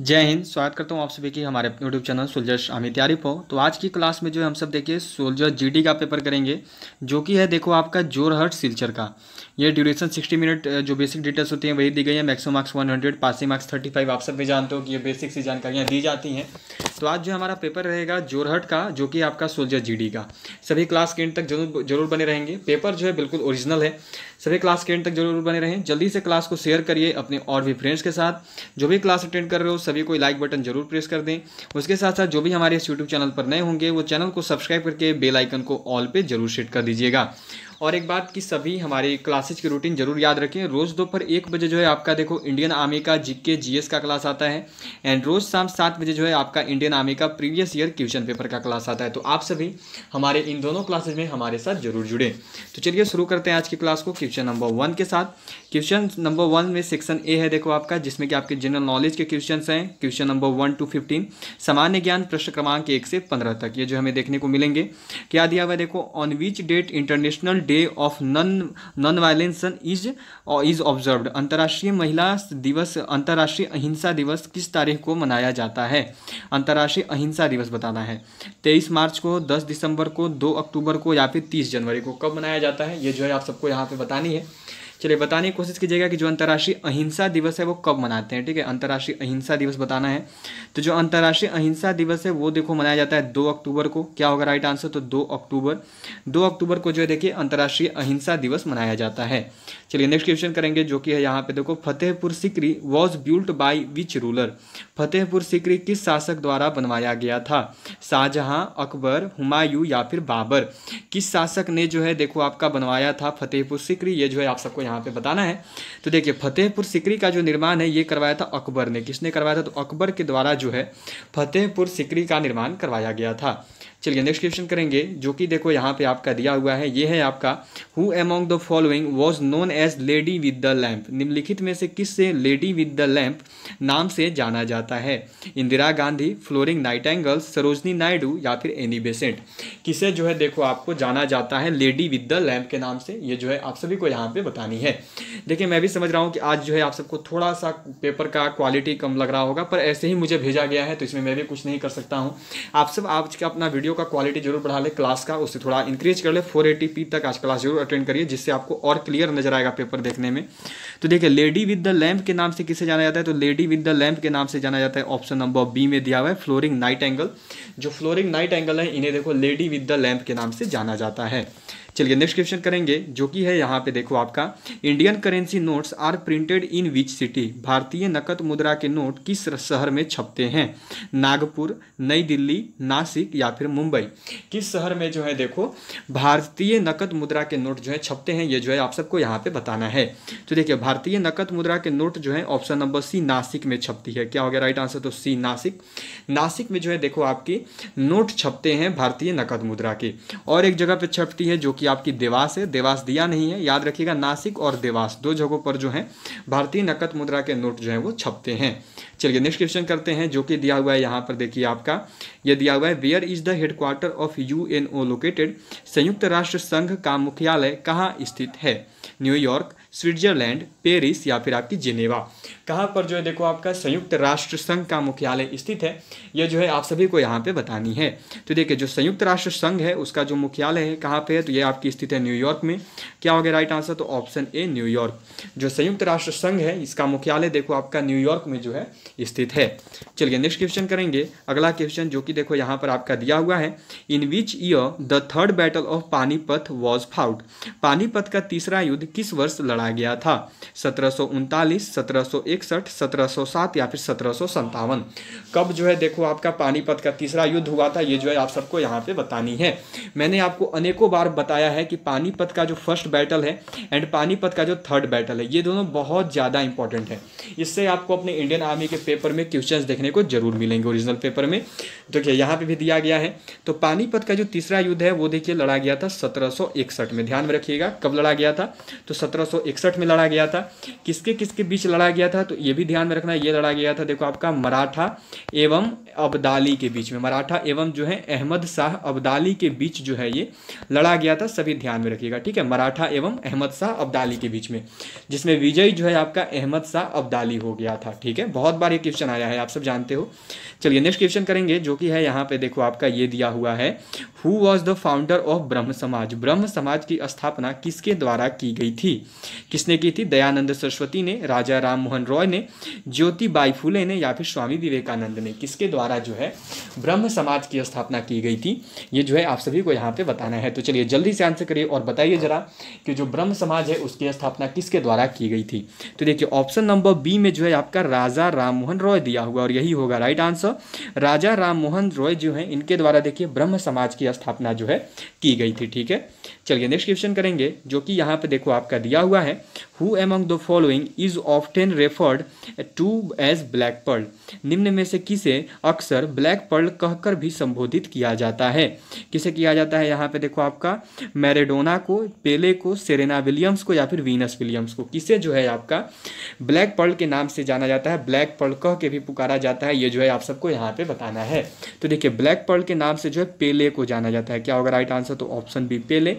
जय हिंद स्वागत करता हूँ आप सभी की हमारे यूट्यूब चैनल सोल्जर्स अमित यारिफ हो तो आज की क्लास में जो है हम सब देखिए सोल्जर जीडी का पेपर करेंगे जो कि है देखो आपका जोरहट सिल्चर का ये ड्यूरेशन 60 मिनट जो बेसिक डिटेल्स होती हैं वही दी गई है मैक्सिमम मार्क्स 100 पासिंग मार्क्स 35 आप सब भी जानते हो कि ये बेसिक सी जानकारियाँ दी जाती हैं तो आज जो हमारा पेपर रहेगा जोरहट का जो कि आपका सोल्जर जी का सभी क्लास के एंड तक जरूर जरूर बने रहेंगे पेपर जो है बिल्कुल ओरिजिनल है सभी क्लास के एंड तक जरूर बने रहें जल्दी से क्लास को शेयर करिए अपने और भी फ्रेंड्स के साथ जो भी क्लास अटेंड कर रहे हो सभी को लाइक बटन जरूर प्रेस कर दें उसके साथ साथ जो भी हमारे इस यूट्यूब चैनल पर नए होंगे वो चैनल को सब्सक्राइब करके बेलाइकन को ऑल पर जरूर सेट कर दीजिएगा और एक बात कि सभी हमारी क्लासेज की रूटीन जरूर याद रखें रोज़ दोपहर एक बजे जो है आपका देखो इंडियन आर्मी का जीके जीएस का क्लास आता है एंड रोज़ शाम सात बजे जो है आपका इंडियन आर्मी का प्रीवियस ईयर क्वेश्चन पेपर का क्लास आता है तो आप सभी हमारे इन दोनों क्लासेज में हमारे साथ जरूर जुड़ें तो चलिए शुरू करते हैं आज की क्लास को क्वेश्चन नंबर वन के साथ क्वेश्चन नंबर वन में सेक्शन ए है देखो आपका जिसमें कि आपके जनरल नॉलेज के क्वेश्चन हैं question number one two fifteen सामान्य ज्ञान प्रश्न क्रमांक एक से पंद्रह तक ये जो हमें देखने को मिलेंगे क्या दिया हुआ देखो on which date international day of non non violence is is observed अंतर्राष्ट्रीय महिला दिवस अंतर्राष्ट्रीय अहिंसा दिवस किस तारीख को मनाया जाता है अंतर्राष्ट्रीय अहिंसा दिवस बताना है तेईस मार्च को दस दिसंबर को दो अक्टूबर को या फिर तीस जनवरी को कब मनाया जाता है ये जो है आप सबको यहाँ पर बतानी है चलिए बताने की कोशिश कीजिएगा कि जो अंतर्राष्ट्रीय अहिंसा दिवस है वो कब मनाते हैं ठीक है अंतर्राष्ट्रीय अहिंसा दिवस बताना है तो जो अंतर्राष्ट्रीय अहिंसा दिवस है वो देखो मनाया जाता है दो अक्टूबर को क्या होगा राइट आंसर तो दो अक्टूबर दो अक्टूबर को जो है देखिए अंतर्राष्ट्रीय अहिंसा दिवस मनाया जाता है चलिए नेक्स्ट क्वेश्चन करेंगे जो कि है यहाँ पे देखो Fatehpur Sikri was built by which ruler Fatehpur Sikri किस शासक द्वारा बनवाया गया था शाहजहां अकबर हुमायूं या फिर बाबर किस शासक ने जो है देखो आपका बनवाया था फतेहपुर सिकरी ये जो है आप सबको यहाँ पे बताना है तो देखिए फतेहपुर सिकरी का जो निर्माण है ये करवाया था अकबर ने किसने करवाया था तो अकबर के द्वारा जो है फतेहपुर सिकरी का निर्माण करवाया गया था चलिए नेक्स्ट क्वेश्चन करेंगे जो कि देखो यहाँ पे आपका दिया हुआ है ये है आपका who among the following was known as lady with the lamp निम्नलिखित में से किस से लेडी विद द लैम्प नाम से जाना जाता जाता है Indira Gandhi Florence Nightingale Sarojini Naidu या फिर एनी बेसेंट किसे जो है देखो आपको जाना जाता है लेडी विद द लैम्प के नाम से ये जो है आप सभी को यहाँ पे बतानी है देखिए मैं भी समझ रहा हूँ कि आज जो है आप सबको थोड़ा सा पेपर का क्वालिटी कम लग रहा होगा पर ऐसे ही मुझे भेजा गया है तो इसमें मैं भी कुछ नहीं कर सकता हूँ आप सब आज का अपना वीडियो का क्वालिटी जरूर बढ़ा ले क्लास का उससे थोड़ा इंक्रीज कर ले फोर तक आज क्लास जरूर अटेंड करिए जिससे आपको और क्लियर नजर आएगा पेपर देखने में तो देखिए लेडी विद द लैम्प के नाम से किसे जाना जाता है तो लेडी विद द लैम्प के नाम से जाना माना जाता है ऑप्शन नंबर बी में दिया हुआ है फ्लोरिंग नाइट एंगल जो फ्लोरिंग नाइट एंगल है इन्हें देखो लेडी विद द लैंप के नाम से जाना जाता है चलिए नेक्स्ट क्वेश्चन करेंगे जो कि है यहाँ पे देखो आपका Indian currency notes are printed in which city भारतीय नकद मुद्रा के नोट किस शहर में छपते हैं नागपुर नई दिल्ली नासिक या फिर मुंबई किस शहर में जो है देखो भारतीय नकद मुद्रा के नोट जो है छपते हैं ये जो है आप सबको यहाँ पे बताना है तो देखिए भारतीय नकद मुद्रा के नोट जो है ऑप्शन नंबर सी नासिक में छपती है क्या हो गया राइट आंसर तो सी नासिक नासिक में जो है देखो आपकी नोट छपते हैं भारतीय नकद मुद्रा के और एक जगह पर छपती है जो कि आपकी देवास है देवास दिया नहीं है याद रखिएगा नासिक और देवास दो जगहों पर जो है भारतीय नकद मुद्रा के नोट जो है वो छपते हैं चलिए नेक्स्ट क्वेश्चन करते हैं जो कि दिया हुआ है यहाँ पर देखिए आपका ये दिया हुआ है where is the headquarter of U located संयुक्त राष्ट्र संघ का मुख्यालय कहाँ स्थित है न्यूयॉर्क स्विट्जरलैंड पेरिस या फिर आपकी जिनेवा कहाँ पर जो है देखो आपका संयुक्त राष्ट्र संघ का मुख्यालय स्थित है यह जो है आप सभी को यहाँ पे बतानी है तो देखिए जो संयुक्त राष्ट्र संघ है उसका जो मुख्यालय है कहाँ पे है तो ये आपकी स्थित है न्यूयॉर्क में क्या हो गया राइट आंसर तो ऑप्शन ए न्यूयॉर्क जो संयुक्त राष्ट्र संघ है इसका मुख्यालय देखो आपका न्यूयॉर्क में जो है स्थित है चलिए नेक्स्ट क्वेश्चन करेंगे अगला क्वेश्चन जो कि देखो यहाँ पर आपका दिया हुआ है in which year the third battle of Panipat was fought Panipat का तीसरा युद्ध किस वर्ष लड़ा गया था सत्रह सौ उनतालीस सत्रह सौ एक इकसठ सत्रह या फिर सत्रह कब जो है देखो आपका पानीपत का तीसरा युद्ध हुआ था ये जो है आप सबको यहाँ पे बतानी है मैंने आपको अनेकों बार बताया है कि पानीपत का जो फर्स्ट बैटल है एंड पानीपत का जो थर्ड बैटल है ये दोनों बहुत ज़्यादा इंपॉर्टेंट है इससे आपको अपने इंडियन आर्मी के पेपर में क्वेश्चन देखने को जरूर मिलेंगे ओरिजिनल पेपर में देखिए तो यहाँ पर भी दिया गया है तो पानीपत का जो तीसरा युद्ध है वो देखिए लड़ा गया था सत्रह में ध्यान में रखिएगा कब लड़ा गया था तो सत्रह में लड़ा गया था किसके किसके बीच लड़ा गया था तो ये भी ध्यान में रखना ये लड़ा गया था देखो आपका मराठा एवं अब्दाली के बीच में मराठा एवं जो है अहमद शाह अब्दाली के बीच जो है ये लड़ा गया था सभी ध्यान में रखिएगा ठीक है मराठा एवं अहमद शाह अब्दाली के बीच में जिसमें विजय जो है आपका अहमद शाह अब्दाली हो गया था ठीक है बहुत बार ये क्वेश्चन आया है आप सब जानते हो चलिए नेक्स्ट क्वेश्चन करेंगे जो कि है यहाँ पे देखो आपका ये दिया हुआ है who was the founder of Brahmo Samaj ब्रह्म समाज की स्थापना किसके द्वारा की गई थी किसने की थी दयानंद सरस्वती ने राजा राम मोहन रॉय रॉय ने ज्योति बाई फूले ने या फिर स्वामी विवेकानंद ने किसके द्वारा जो है ब्रह्म समाज की स्थापना की गई थी ये जो है आप सभी को यहाँ पे बताना है तो चलिए जल्दी से आंसर करिए और बताइए जरा कि जो ब्रह्म समाज है उसकी स्थापना किसके द्वारा की गई थी तो देखिए ऑप्शन नंबर बी में जो है आपका राजा राममोहन रॉय दिया हुआ और यही होगा राइट आंसर राजा राममोहन रॉय जो है इनके द्वारा देखिए ब्रह्म समाज की स्थापना जो है की गई थी ठीक है चलिए नेक्स्ट क्वेश्चन करेंगे जो कि यहाँ पे देखो आपका दिया हुआ है who among the following is often referred to as black pearl निम्न में से किसे अक्सर ब्लैक पर्ल कहकर भी संबोधित किया जाता है किसे किया जाता है यहाँ पे देखो आपका मैरेडोना को पेले को सेरेना विलियम्स को या फिर वीनस विलियम्स को किसे जो है आपका ब्लैक पर्ल के नाम से जाना जाता है ब्लैक पर्ल कह के भी पुकारा जाता है ये जो है आप सबको यहाँ पे बताना है तो देखिए ब्लैक पर्ल के नाम से जो है पेले को जाना जाता है क्या होगा राइट आंसर तो ऑप्शन बी पेले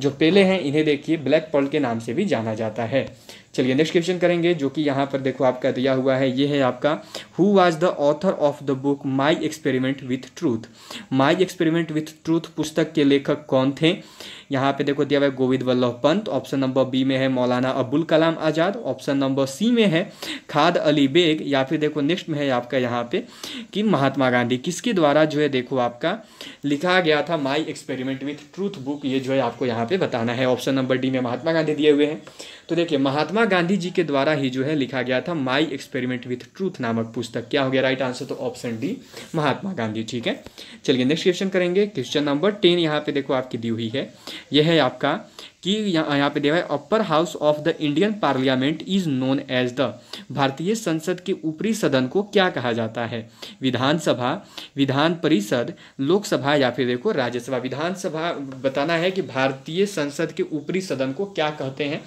जो पेले हैं इन्हें देखिए ब्लैक पर्ल के नाम से भी जाना जाता है चलिए नेक्स्ट क्वेश्चन करेंगे जो कि यहाँ पर देखो आपका दिया हुआ है ये है आपका who was the author of the book my experiment with truth my experiment with truth पुस्तक के लेखक कौन थे यहाँ पे देखो दिया हुआ है Govind Vallabh Pant option number B में है मौलाना अब्बुल कलाम आज़ाद ऑप्शन नंबर सी में है खाद अली बेग या फिर देखो नेक्स्ट में है आपका यहाँ पे कि महात्मा गांधी किसके द्वारा जो है देखो आपका लिखा गया था my experiment with truth book ये जो है आपको यहाँ पे बताना है ऑप्शन नंबर डी में महात्मा गांधी दिए हुए हैं तो देखिए महात्मा गांधी जी के द्वारा ही जो है लिखा गया था माई एक्सपेरिमेंट विथ ट्रूथ नामक पुस्तक क्या हो गया राइट आंसर तो ऑप्शन डी महात्मा गांधी ठीक है चलिए नेक्स्ट क्वेश्चन करेंगे क्वेश्चन नंबर टेन यहाँ पे देखो आपकी दी हुई है यह है आपका कि यहाँ पे दिया है upper house of the Indian parliament is known as the भारतीय संसद के ऊपरी सदन को क्या कहा जाता है विधानसभा विधान परिषद लोकसभा या फिर देखो राज्यसभा विधानसभा बताना है कि भारतीय संसद के ऊपरी सदन को क्या कहते हैं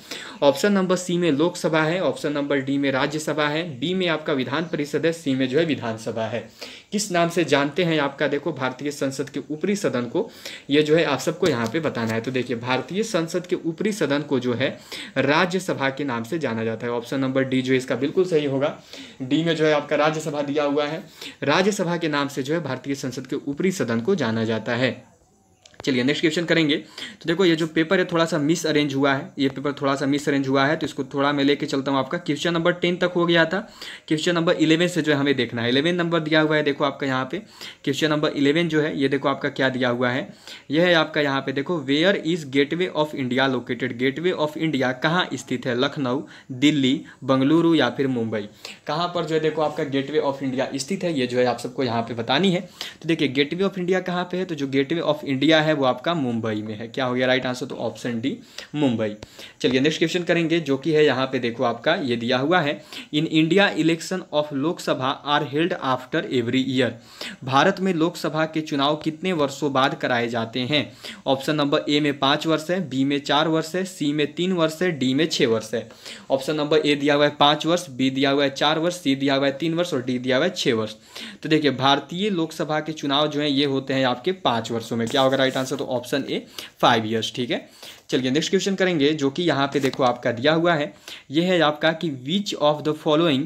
ऑप्शन नंबर सी में लोकसभा है ऑप्शन नंबर डी में राज्यसभा है बी में आपका विधान परिषद है सी में जो है विधानसभा है किस नाम से जानते हैं आपका देखो भारतीय संसद के ऊपरी सदन को ये जो है आप सबको यहाँ पे बताना है तो देखिए भारतीय संसद के ऊपरी सदन को जो है राज्यसभा के नाम से जाना जाता है ऑप्शन नंबर डी जो है इसका बिल्कुल सही होगा डी में जो है आपका राज्यसभा दिया हुआ है राज्यसभा के नाम से जो है भारतीय संसद के ऊपरी सदन को जाना जाता है चलिए नेक्स्ट क्वेश्चन करेंगे तो देखो ये जो पेपर है थोड़ा सा मिस अरेंज हुआ है ये पेपर थोड़ा सा मिस अरेंज हुआ है तो इसको थोड़ा मैं लेके चलता हूँ आपका क्वेश्चन नंबर टेन तक हो गया था क्वेश्चन नंबर इलेवन से जो है हमें देखना है इलेवन नंबर दिया हुआ है देखो आपका यहाँ पे क्वेश्चन नंबर इलेवन जो है ये देखो आपका क्या दिया हुआ है यह है आपका यहाँ पे देखो where is gate of India located gate of India कहाँ स्थित है लखनऊ दिल्ली बंगलुरु या फिर मुंबई कहाँ पर जो है देखो आपका गेटवे ऑफ इंडिया स्थित है ये जो है आप सबको यहाँ पे बतानी है तो देखिए गेटवे ऑफ इंडिया कहाँ पे है तो जो गेटवे ऑफ इंडिया है है वो आपका मुंबई में है क्या हो गया राइट आंसर तो ऑप्शन डी मुंबई चलिए नेक्स्ट क्वेश्चन करेंगे जो कि है यहाँ पे देखो आपका ये दिया हुआ है in India election of Lok Sabha are held after every year भारत में लोकसभा के चुनाव कितने वर्षों बाद कराए जाते हैं ऑप्शन नंबर ए में पाँच वर्ष है बी में चार वर्ष है सी में तीन वर्ष है डी में छः वर्ष है ऑप्शन नंबर ए दिया हुआ है पाँच वर्ष बी दिया हुआ है चार वर्ष सी दिया हुआ है तीन वर्ष और डी दिया हुआ है छः वर्ष तो देखिए भारतीय लोकसभा के चुनाव जो है ये होते हैं आपके पाँच वर्षों में क्या होगा राइट राइट आंसर तो ऑप्शन ए फाइव ईयर्स ठीक है चलिए नेक्स्ट क्वेश्चन करेंगे जो कि यहाँ पे देखो आपका दिया हुआ है ये है आपका कि which of the following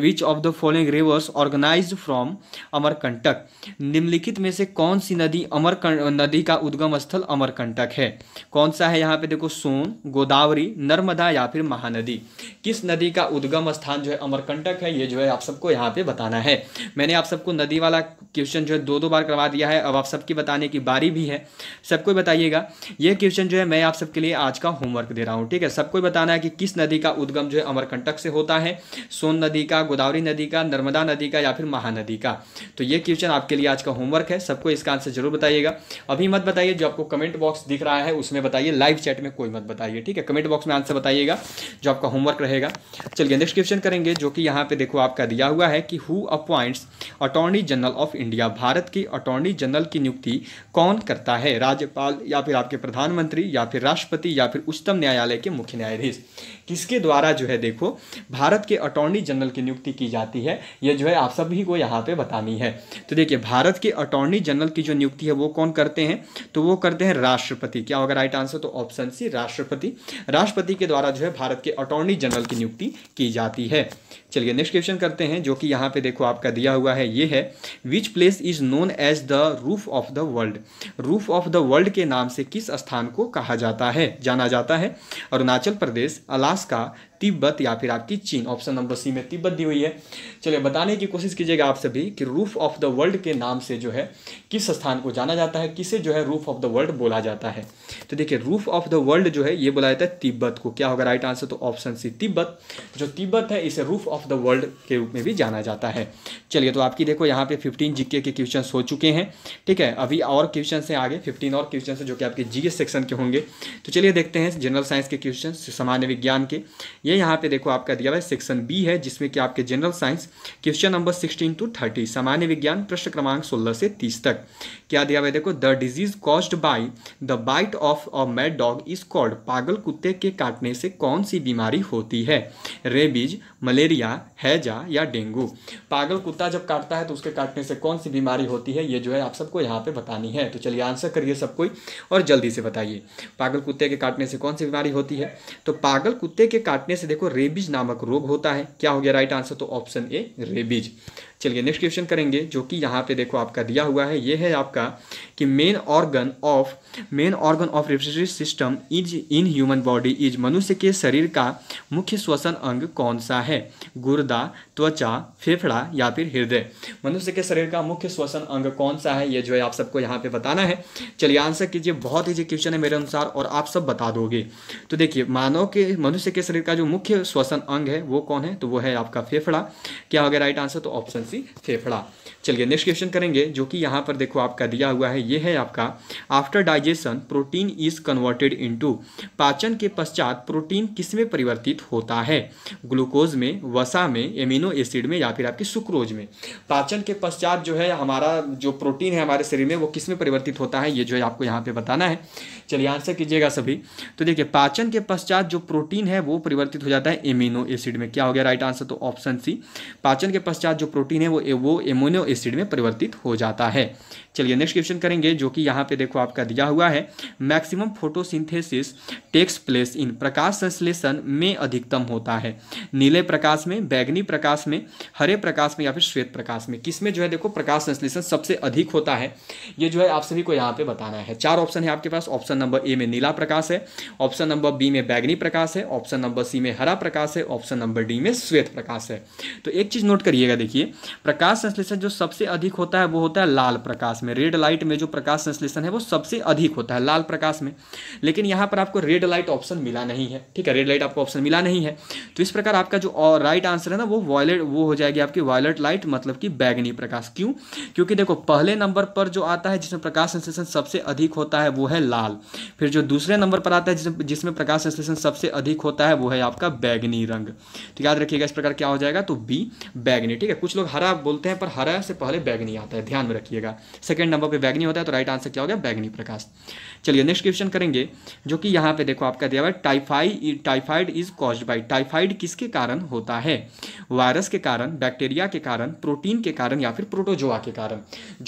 which of the following rivers organize from Amarkantak निम्नलिखित में से कौन सी नदी अमर नदी का उद्गम स्थल अमरकंटक है कौन सा है यहाँ पे देखो सोन गोदावरी नर्मदा या फिर महानदी किस नदी का उद्गम स्थान जो है अमरकंटक है ये जो है आप सबको यहाँ पे बताना है मैंने आप सबको नदी वाला क्वेश्चन जो है दो दो बार करवा दिया है अब आप सबकी बताने की बारी भी है सबको बताइएगा ये क्वेश्चन जो है मैं मैं आप सबके लिए आज का होमवर्क दे रहा हूँ ठीक है सबको बताना है कि किस नदी का उद्गम जो है अमरकंटक से होता है सोन नदी का गोदावरी नदी का नर्मदा नदी का या फिर महानदी का तो ये क्वेश्चन आपके लिए आज का होमवर्क है सबको इसका आंसर जरूर बताइएगा अभी मत बताइए जो आपको कमेंट बॉक्स दिख रहा है उसमें बताइए लाइव चैट में कोई मत बताइए ठीक है कमेंट बॉक्स में आंसर बताइएगा जो आपका होमवर्क रहेगा चलिए नेक्स्ट क्वेश्चन करेंगे जो कि यहाँ पे देखो आपका दिया हुआ है कि who appoints attorney general of India भारत की अटॉर्नी जनरल की नियुक्ति कौन करता है राज्यपाल या फिर आपके प्रधानमंत्री या फिर राष्ट्रपति या फिर उच्चतम न्यायालय के मुख्य न्यायाधीश किसके द्वारा जो है देखो भारत के अटॉर्नी जनरल की नियुक्ति की जाती है ये जो है आप सभी को यहाँ पे बतानी है तो देखिए भारत के अटॉर्नी जनरल की जो नियुक्ति है वो कौन करते हैं तो वो करते हैं राष्ट्रपति क्या होगा राइट आंसर तो ऑप्शन सी राष्ट्रपति राष्ट्रपति के द्वारा जो है भारत के अटॉर्नी जनरल की नियुक्ति की जाती है चलिए नेक्स्ट क्वेश्चन करते हैं जो कि यहाँ पे देखो आपका दिया हुआ है ये है which place is known as the roof of the world roof of the world के नाम से किस स्थान को कहा जाता है जाना जाता है अरुणाचल प्रदेश अलास्का तिब्बत या फिर आपकी चीन ऑप्शन नंबर सी में तिब्बत दी हुई है चलिए बताने की कोशिश कीजिएगा आप सभी कि रूफ ऑफ द वर्ल्ड के नाम से जो है किस स्थान को जाना जाता है किसे जो है रूफ ऑफ द वर्ल्ड बोला जाता है तो देखिए रूफ ऑफ द वर्ल्ड जो है ये बोला जाता है तिब्बत को क्या होगा राइट आंसर तो ऑप्शन सी तिब्बत जो तिब्बत है इसे रूफ ऑफ द वर्ल्ड के रूप में भी जाना जाता है चलिए तो आपकी देखो यहाँ पे फिफ्टीन जीके के क्वेश्चन हो चुके हैं ठीक है अभी और क्वेश्चन हैं आगे फिफ्टीन और क्वेश्चन जो कि आपके जीएस सेक्शन के होंगे तो चलिए देखते हैं जनरल साइंस के क्वेश्चन सामान्य विज्ञान के ये यहाँ पे देखो आपका दिया हुआ है सेक्शन बी है जिसमें कि आपके general science question number sixteen to thirty सामान्य विज्ञान प्रश्न क्रमांक सोलह से तीस तक क्या दिया हुआ है देखो the disease caused by the bite of a mad dog is called पागल कुत्ते के काटने से कौन सी बीमारी होती है रेबीज मलेरिया हैजा या डेंगू पागल कुत्ता जब काटता है तो उसके काटने से कौन सी बीमारी होती है ये जो है आप सबको यहाँ पे बतानी है तो चलिए आंसर करिए सब कोई और जल्दी से बताइए पागल कुत्ते के काटने से कौन सी बीमारी होती है तो पागल कुत्ते के काटने से देखो रेबीज नामक रोग होता है क्या हो गया राइट आंसर तो ऑप्शन ए रेबीज चलिए नेक्स्ट क्वेश्चन करेंगे जो कि यहाँ पे देखो आपका दिया हुआ है ये है आपका कि main organ of main organ of respiratory system is in human body is मनुष्य के शरीर का मुख्य श्वसन अंग कौन सा है गुर्दा त्वचा फेफड़ा या फिर हृदय मनुष्य के शरीर का मुख्य श्वसन अंग कौन सा है ये जो है आप सबको यहाँ पे बताना है चलिए आंसर कीजिए बहुत ही क्वेश्चन है मेरे अनुसार और आप सब बता दोगे तो देखिए मानव के मनुष्य के शरीर का जो मुख्य श्वसन अंग है वो कौन है तो वो है आपका फेफड़ा क्या हो गया राइट आंसर तो ऑप्शन सी फेफड़ा चलिए नेक्स्ट क्वेश्चन करेंगे जो कि यहाँ पर देखो आपका दिया हुआ है ये है आपका after digestion protein is converted into पाचन के पश्चात प्रोटीन किस में परिवर्तित होता है ग्लूकोज में वसा में एमिनो एसिड में या फिर आपके सुक्रोज में पाचन के पश्चात जो है हमारा जो प्रोटीन है हमारे शरीर में वो किस में परिवर्तित होता है ये जो है आपको यहाँ पे बताना है चलिए आंसर कीजिएगा सभी तो देखिए पाचन के पश्चात जो प्रोटीन है वो परिवर्तित हो जाता है एमिनो एसिड में क्या हो गया राइट आंसर तो ऑप्शन सी पाचन के पश्चात जो प्रोटीन है वो वो एमोनियो एसिड में परिवर्तित हो जाता है चलिए नेक्स्ट क्वेश्चन करेंगे जो कि यहाँ पे देखो आपका दिया हुआ है maximum photosynthesis takes place in प्रकाश संश्लेषण में अधिकतम होता है नीले प्रकाश में बैगनी प्रकाश में हरे प्रकाश में या फिर श्वेत प्रकाश में किसमें जो है देखो प्रकाश संश्लेषण सबसे अधिक होता है ये जो है आप सभी को यहाँ पे बताना है चार ऑप्शन है आपके पास ऑप्शन नंबर ए में नीला प्रकाश है ऑप्शन नंबर बी में बैगनी प्रकाश है ऑप्शन नंबर सी में हरा प्रकाश है ऑप्शन नंबर डी में श्वेत प्रकाश है तो एक चीज़ नोट करिएगा देखिए प्रकाश संश्लेषण जो सबसे अधिक होता है वो होता है लाल प्रकाश में रेड लाइट में जो प्रकाश संश्लेषण है वो सबसे अधिक होता है लाल प्रकाश में लेकिन यहाँ पर आपको रेड लाइट ऑप्शन मिला नहीं है ठीक है रेड लाइट आपको ऑप्शन मिला नहीं है तो इस प्रकार आपका जो राइट आंसर है ना वो वॉयलेट वो हो जाएगी आपकी वॉयलेट लाइट मतलब कि बैगनी प्रकाश क्यों क्योंकि देखो पहले नंबर पर जो आता है जिसमें प्रकाश संश्लेषण सबसे अधिक होता है वो है लाल फिर जो दूसरे नंबर पर आता है जिसमें प्रकाश संश्लेषण सबसे अधिक होता है वो है आपका बैगनी रंग तो याद रखिएगा इस प्रकार क्या हो जाएगा तो बी बैगनी ठीक है कुछ लोग हरा बोलते हैं पर हरा से पहले बैगनी आता है ध्यान में रखिएगा सेकेंड नंबर पर बैगनी होता है तो राइट आंसर क्या हो गया बैगनी प्रकाश चलिए नेक्स्ट क्वेश्चन करेंगे जो कि यहाँ पे देखो आपका दिया हुआ है typhoid typhoid is cause by typhoid किसके कारण होता है वायरस के कारण बैक्टीरिया के कारण प्रोटीन के कारण या फिर प्रोटोजोआ के कारण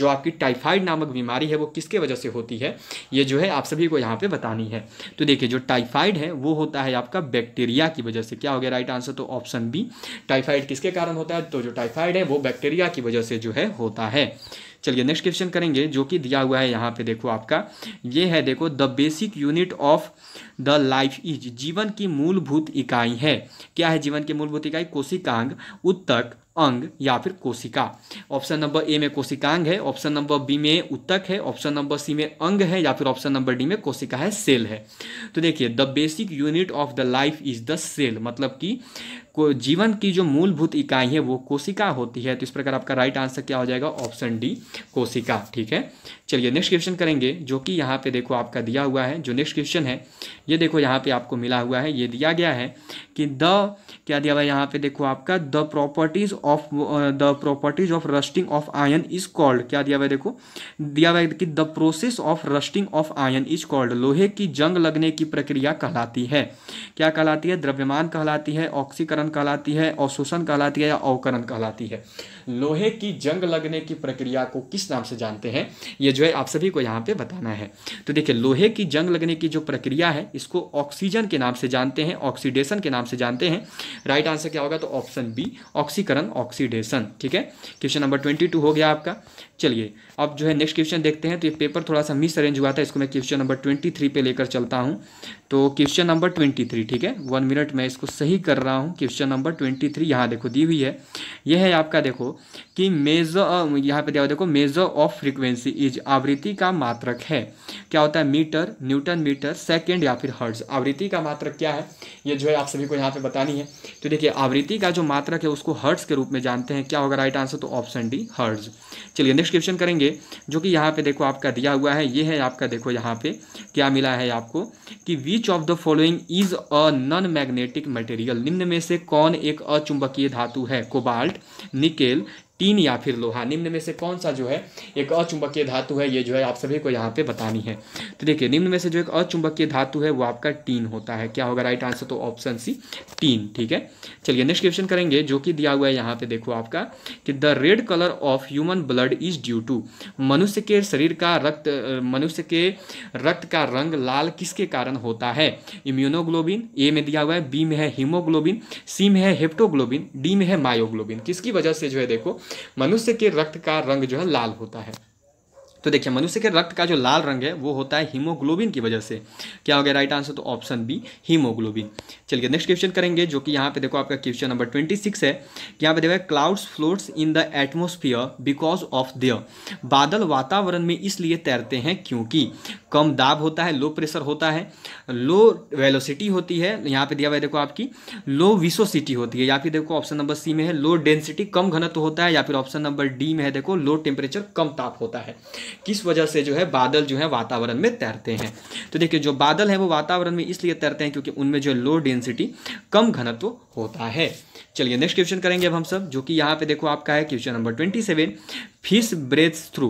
जो आपकी टाइफाइड नामक बीमारी है वो किसके वजह से होती है ये जो है आप सभी को यहाँ पे बतानी है तो देखिए जो टाइफाइड है वो होता है आपका बैक्टीरिया की वजह से क्या हो गया राइट आंसर तो ऑप्शन बी टाइफाइड किसके कारण होता है तो जो टाइफाइड है वो वो बैक्टीरिया की वजह से जो है होता है चलिए नेक्स्ट क्वेश्चन करेंगे जो कि दिया हुआ है यहाँ पे देखो आपका ये है देखो the basic unit of the life is जीवन की मूलभूत इकाई है क्या है जीवन की मूलभूत इकाई कोशिकांग उत्तक अंग या फिर कोशिका ऑप्शन नंबर ए में कोशिकांग है ऑप्शन नंबर बी में उत्तक है ऑप्शन नंबर सी में अंग है या फिर ऑप्शन नंबर डी में कोशिका है सेल है तो देखिए the basic unit of the life is the cell मतलब कि को जीवन की जो मूलभूत इकाई है वो कोशिका होती है तो इस प्रकार आपका राइट आंसर क्या हो जाएगा ऑप्शन डी कोशिका ठीक है चलिए नेक्स्ट क्वेश्चन करेंगे जो कि यहाँ पे देखो आपका दिया हुआ है जो नेक्स्ट क्वेश्चन है ये देखो यहाँ पे आपको मिला हुआ है ये दिया गया है कि द क्या दिया हुआ है यहाँ पे देखो आपका the properties of the properties of rusting of iron is called क्या दिया हुआ है देखो दिया हुआ है कि the process of rusting of iron is called लोहे की जंग लगने की प्रक्रिया कहलाती है क्या कहलाती है द्रव्यमान कहलाती है ऑक्सीकरण कहलाती है अवशोषण कहलाती है या अवकरण कहलाती है लोहे की जंग लगने की प्रक्रिया को किस नाम से जानते हैं ये जो है आप सभी को यहाँ पे बताना है तो देखिए लोहे की जंग लगने की जो प्रक्रिया है इसको ऑक्सीजन के नाम से जानते हैं ऑक्सीडेशन के नाम से जानते हैं राइट आंसर क्या होगा तो ऑप्शन बी ऑक्सीकरण ऑक्सीडेशन ठीक है क्वेश्चन नंबर ट्वेंटी हो गया आपका चलिए अब जो है नेक्स्ट क्वेश्चन देखते हैं तो ये पेपर थोड़ा सा मिस अरेंज हुआ था इसको मैं क्वेश्चन नंबर ट्वेंटी पे लेकर चलता हूँ तो क्वेश्चन नंबर ट्वेंटी थ्री ठीक है वन मिनट मैं इसको सही कर रहा हूँ क्वेश्चन नंबर ट्वेंटी थ्री यहाँ देखो दी हुई है यह है आपका देखो कि मेजर यहाँ पे दिया देखो मेजर ऑफ फ्रीक्वेंसी इज आवृत्ति का मात्रक है क्या होता है मीटर न्यूटन मीटर सेकेंड या फिर हर्ज आवृत्ति का मात्रक क्या है ये जो है आप सभी को यहाँ पे बतानी है तो देखिए आवृत्ति का जो मात्रक है उसको हर्ट्ज के रूप में जानते हैं क्या होगा राइट आंसर तो ऑप्शन डी हर्ज चलिए नेक्स्ट क्वेश्चन करेंगे जो कि यहाँ पे देखो आपका दिया हुआ है ये है आपका देखो यहाँ पे क्या मिला है आपको कि which of the following is a non magnetic material निम्न में से कौन एक अचुंबकीय धातु है कोबाल्ट निकेल टीन या फिर लोहा निम्न में से कौन सा जो है एक अचुंबकीय धातु है ये जो है आप सभी को यहाँ पे बतानी है तो देखिए निम्न में से जो एक अचुंबकीय धातु है वो आपका टीन होता है क्या होगा राइट आंसर तो ऑप्शन सी टीन ठीक है चलिए नेक्स्ट क्वेश्चन करेंगे जो कि दिया हुआ है यहाँ पे देखो आपका कि the red colour of human blood is due to मनुष्य के शरीर का रक्त मनुष्य के रक्त का रंग लाल किसके कारण होता है इम्यूनोग्लोबिन ए में दिया हुआ है बी में है हीमोग्लोबिन सी में है हेप्टोग्लोबिन डी में है मायोग्लोबिन किसकी वजह से जो है देखो मनुष्य के रक्त का रंग जो है लाल होता है तो देखिए मनुष्य के रक्त का जो लाल रंग है वो होता है हीमोग्लोबिन की वजह से क्या हो गया राइट आंसर तो ऑप्शन बी हीमोग्लोबिन चलिए नेक्स्ट क्वेश्चन करेंगे जो कि यहाँ पे देखो आपका क्वेश्चन नंबर ट्वेंटी सिक्स है यहाँ पे देखो clouds floats in the atmosphere because of their बादल वातावरण में इसलिए तैरते हैं क्योंकि कम दाब होता है लो प्रेशर होता है लो वेलोसिटी होती है यहाँ पे दिया हुआ देखो आपकी लो विसोसिटी होती है या फिर देखो ऑप्शन नंबर सी में है लो डेंसिटी कम घनत्व होता है या फिर ऑप्शन नंबर डी में है देखो लो टेम्परेचर कम ताप होता है किस वजह से जो है बादल जो है वातावरण में तैरते हैं तो देखिए जो बादल है वो वातावरण में इसलिए तैरते हैं क्योंकि उनमें जो लो डेंसिटी कम घनत्व होता है चलिए नेक्स्ट क्वेश्चन करेंगे अब हम सब जो कि यहाँ पे देखो आपका है question number twenty seven fish breathe through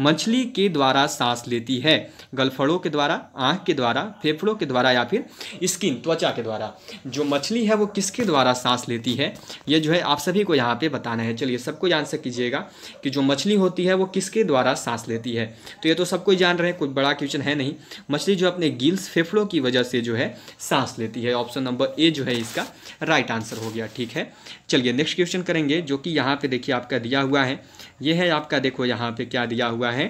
मछली के द्वारा सांस लेती है गलफड़ों के द्वारा आँख के द्वारा फेफड़ों के द्वारा या फिर स्किन त्वचा के द्वारा जो मछली है वो किसके द्वारा सांस लेती है ये जो है आप सभी को यहाँ पे बताना है चलिए सबको आंसर कीजिएगा कि जो मछली होती है वो किसके द्वारा सांस लेती है तो ये तो सबको जान रहे हैं कोई बड़ा क्वेश्चन है नहीं मछली जो अपने गिल्स फेफड़ों की वजह से जो है सांस लेती है ऑप्शन नंबर ए जो है इसका राइट आंसर हो गया ठीक ठीक है चलिए नेक्स्ट क्वेश्चन करेंगे जो कि यहाँ पे देखिए आपका दिया हुआ है ये है आपका देखो यहाँ पे क्या दिया हुआ है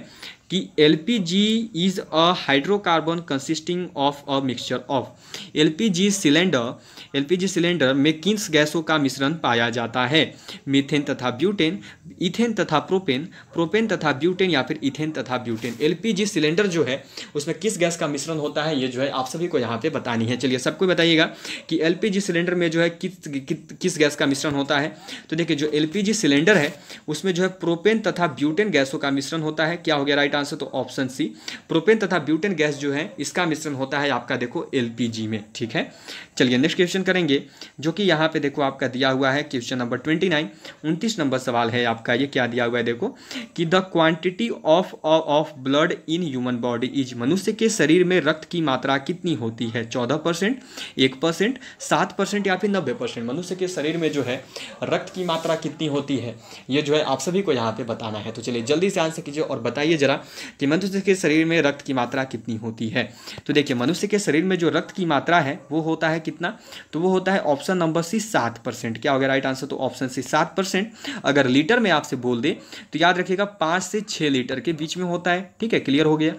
कि L P G is a hydrocarbon consisting of a mixture of L P G cylinder LPG cylinder में किन्स गैसों का मिश्रण पाया जाता है मीथेन तथा ब्यूटेन इथेन तथा प्रोपेन प्रोपेन तथा ब्यूटेन या फिर इथेन तथा ब्यूटेन एलपीजी सिलेंडर जो है उसमें किस गैस का मिश्रण होता है ये जो है आप सभी को यहाँ पे बतानी है चलिए सबको बताइएगा कि एलपीजी सिलेंडर में जो है किस किस गैस का मिश्रण होता है तो देखिए जो एल सिलेंडर है उसमें जो है प्रोपेन तथा ब्यूटेन गैसों का मिश्रण होता है क्या हो गया राइट आंसर तो ऑप्शन सी प्रोपेन तथा ब्यूटेन गैस जो है इसका मिश्रण होता है आपका देखो एल में ठीक है चलिए नेक्स्ट क्वेश्चन क्वेश्चन करेंगे जो कि यहाँ पे देखो आपका दिया हुआ है क्वेश्चन नंबर ट्वेंटी नाइन उनतीस नंबर सवाल है आपका ये क्या दिया हुआ है देखो कि the quantity of of blood in human body is मनुष्य के शरीर में रक्त की मात्रा कितनी होती है चौदह परसेंट एक परसेंट सात परसेंट या फिर नब्बे परसेंट मनुष्य के शरीर में जो है रक्त की मात्रा कितनी होती है ये जो है आप सभी को यहाँ पर बताना है तो चलिए जल्दी से आंसर कीजिए और बताइए जरा कि मनुष्य के शरीर में रक्त की मात्रा कितनी होती है तो देखिए मनुष्य के शरीर में जो रक्त की मात्रा है वो होता है कितना तो वो होता है ऑप्शन नंबर सी सात परसेंट क्या हो गया राइट आंसर तो ऑप्शन सी सात परसेंट अगर लीटर में आपसे बोल दे तो याद रखिएगा पाँच से छः लीटर के बीच में होता है ठीक है क्लियर हो गया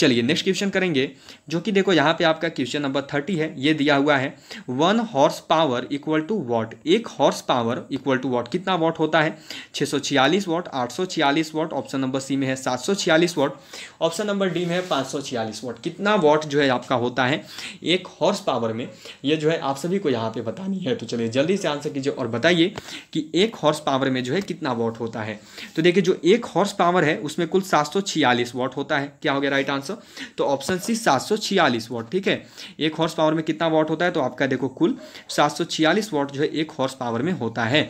चलिए नेक्स्ट क्वेश्चन करेंगे जो कि देखो यहाँ पे आपका क्वेश्चन नंबर थर्टी है ये दिया हुआ है one horse power equal to watt एक horse power equal to watt कितना वॉट होता है छः सौ छियालीस वॉट आठ सौ छियालीस वॉट ऑप्शन नंबर सी में है सात सौ छियालीस वॉट ऑप्शन नंबर डी में है पाँच सौ छियालीस वॉट कितना वॉट जो है आपका होता है एक हॉर्स पावर में ये जो है आप सभी को यहाँ पर बतानी है तो चलिए जल्दी से आंसर कीजिए और बताइए कि एक हॉर्स पावर में जो है कितना वॉट होता है तो देखिए जो एक हॉर्स पावर है उसमें कुल सात सौ छियालीस वॉट होता है क्या हो गया राइट आंसर सौ तो ऑप्शन सी सात सौ छियालीस वॉट ठीक है एक हॉर्स पावर में कितना वॉट होता है तो आपका देखो कुल सात सौ छियालीस वॉट जो है एक हॉर्स पावर में होता है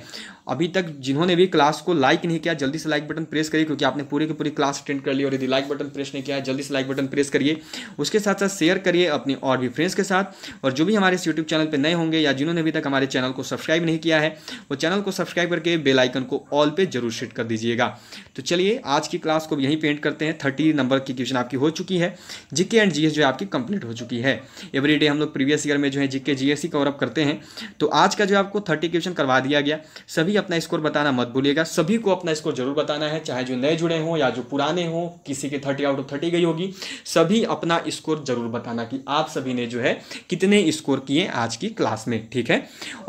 अभी तक जिन्होंने भी क्लास को लाइक नहीं किया जल्दी से लाइक बटन प्रेस करिए क्योंकि आपने पूरी की पूरी क्लास अटेंड कर ली और यदि लाइक बटन प्रेस नहीं किया जल्दी से लाइक बटन प्रेस करिए उसके साथ साथ शेयर करिए अपने और भी फ्रेंड्स के साथ और जो भी हमारे इस यूट्यूब चैनल पर नए होंगे या जिन्होंने अभी तक हमारे चैनल को सब्सक्राइब नहीं किया है वो चैनल को सब्सक्राइब करके बेलाइकन को ऑल पर जरूर सेट कर दीजिएगा तो चलिए आज की क्लास को यहीं पेंट करते हैं थर्टी नंबर की क्वेश्चन आपकी हो चुकी है जीके एंड जीएस जो है आपकी कंप्लीट हो चुकी है एवरी हम लोग प्रीवियस ईयर में जो है जीके जीएससी कवर करते हैं तो आज का जो आपको थर्टी क्वेश्चन करवा दिया गया सभी अपना स्कोर बताना मत भूलिएगा सभी को अपना स्कोर जरूर बताना है चाहे जो नए जुड़े हों या जो पुराने हों किसी के थर्टी आउट ऑफ थर्टी गई होगी सभी अपना स्कोर जरूर बताना कि आप सभी ने जो है कितने स्कोर किए आज की क्लास में ठीक है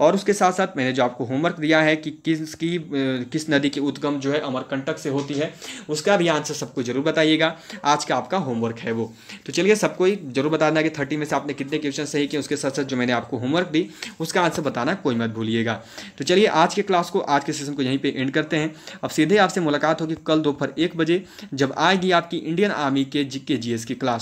और उसके साथ साथ मैंने जो आपको होमवर्क दिया है कि किस की किस नदी की उद्गम जो है अमरकंटक से होती है उसका भी आंसर सबको जरूर बताइएगा आज का आपका होमवर्क है वो तो चलिए सबको जरूर बताना कि थर्टी में से आपने कितने क्वेश्चन सही किए उसके साथ साथ जो मैंने आपको होमवर्क दी उसका आंसर बताना कोई मत भूलिएगा तो चलिए आज के क्लास को दोस्तों आज के सेशन को यहीं पे एंड करते हैं अब सीधे आपसे मुलाकात होगी कल दोपहर एक बजे जब आएगी आपकी इंडियन आर्मी के जी जीएस की क्लास